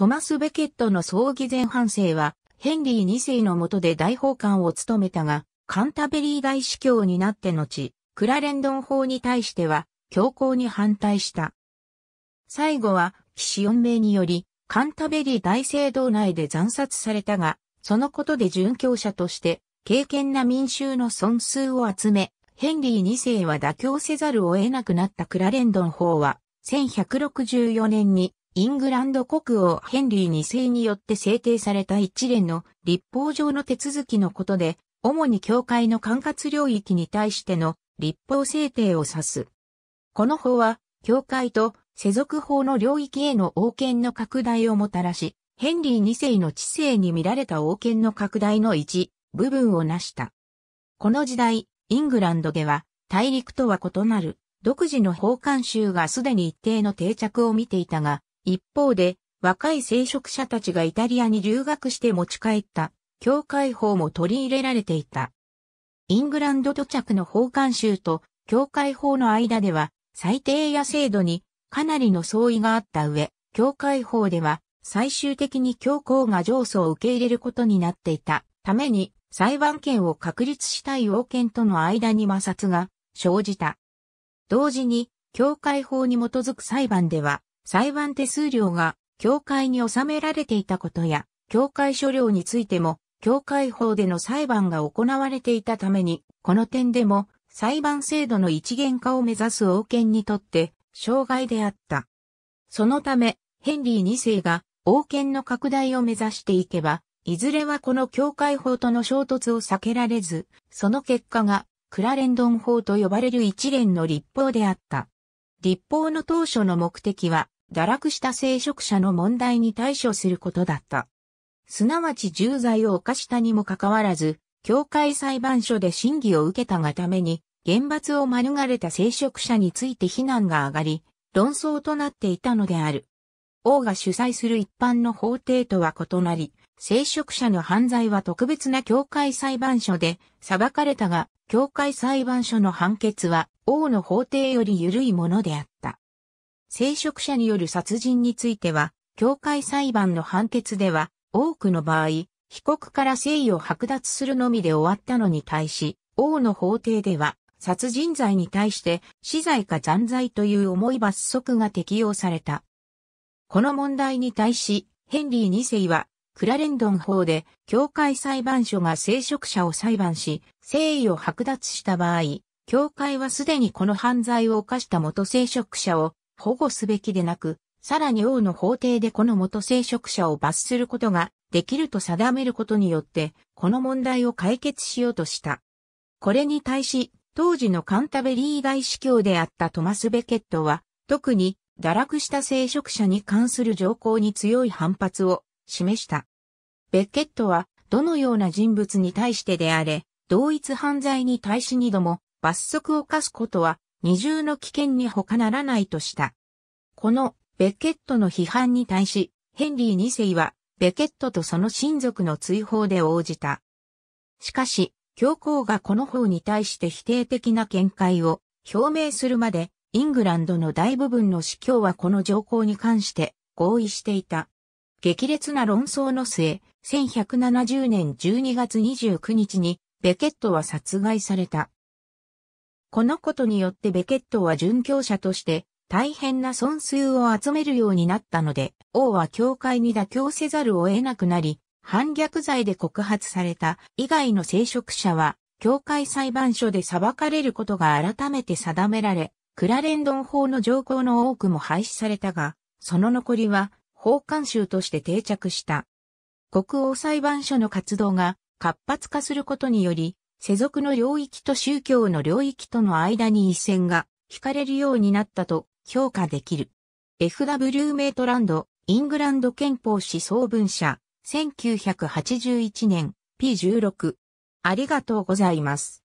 トマス・ベケットの葬儀前半生は、ヘンリー2世の下で大法官を務めたが、カンタベリー大司教になって後、クラレンドン法に対しては、強硬に反対した。最後は、騎士4名により、カンタベリー大聖堂内で惨殺されたが、そのことで殉教者として、敬虔な民衆の損数を集め、ヘンリー2世は妥協せざるを得なくなったクラレンドン法は、1164年にイングランド国王ヘンリー2世によって制定された一連の立法上の手続きのことで、主に教会の管轄領域に対しての立法制定を指す。この法は、教会と世俗法の領域への王権の拡大をもたらし、ヘンリー2世の知性に見られた王権の拡大の一部分を成した。この時代、イングランドでは大陸とは異なる独自の法慣習がすでに一定の定着を見ていたが、一方で、若い聖職者たちがイタリアに留学して持ち帰った、教会法も取り入れられていた。イングランド土着の法官衆と教会法の間では、最低や制度にかなりの相違があった上、教会法では最終的に教皇が上訴を受け入れることになっていたために裁判権を確立したい王権との間に摩擦が生じた。同時に教会法に基づく裁判では裁判手数料が教会に納められていたことや、教会所領についても、教会法での裁判が行われていたために、この点でも裁判制度の一元化を目指す王権にとって障害であった。そのため、ヘンリー2世が王権の拡大を目指していけば、いずれはこの教会法との衝突を避けられず、その結果がクラレンドン法と呼ばれる一連の立法であった。立法の当初の目的は、堕落した聖職者の問題に対処することだった。すなわち重罪を犯したにもかかわらず、教会裁判所で審議を受けたがために、厳罰を免れた聖職者について非難が上がり、論争となっていたのである。王が主催する一般の法廷とは異なり、聖職者の犯罪は特別な教会裁判所で裁かれたが、教会裁判所の判決は王の法廷より緩いものであった。聖職者による殺人については、教会裁判の判決では、多くの場合、被告から誠意を剥奪するのみで終わったのに対し、王の法廷では、殺人罪に対して、死罪か残罪という重い罰則が適用された。この問題に対し、ヘンリー2世は、クラレンドン法で、教会裁判所が聖職者を裁判し、誠意を剥奪した場合、教会はすでにこの犯罪を犯した元聖職者を保護すべきでなく、さらに王の法廷でこの元聖職者を罰することができると定めることによって、この問題を解決しようとした。これに対し、当時のカンタベリー大司教であったトマス・ベケットは、特に堕落した聖職者に関する条項に強い反発を示した。ベッケットは、どのような人物に対してであれ、同一犯罪に対し二度も罰則を課すことは二重の危険に他ならないとした。このベッケットの批判に対し、ヘンリー二世はベケットとその親族の追放で応じた。しかし、教皇がこの方に対して否定的な見解を表明するまで、イングランドの大部分の司教はこの条項に関して合意していた。激烈な論争の末、1170年12月29日にベケットは殺害された。このことによってベケットは殉教者として大変な損数を集めるようになったので、王は教会に妥協せざるを得なくなり、反逆罪で告発された以外の聖職者は、教会裁判所で裁かれることが改めて定められ、クラレンドン法の条項の多くも廃止されたが、その残りは、法官衆として定着した。国王裁判所の活動が活発化することにより、世俗の領域と宗教の領域との間に一線が引かれるようになったと評価できる。F.W. メイトランド、イングランド憲法思想文社、1981年、P16。ありがとうございます。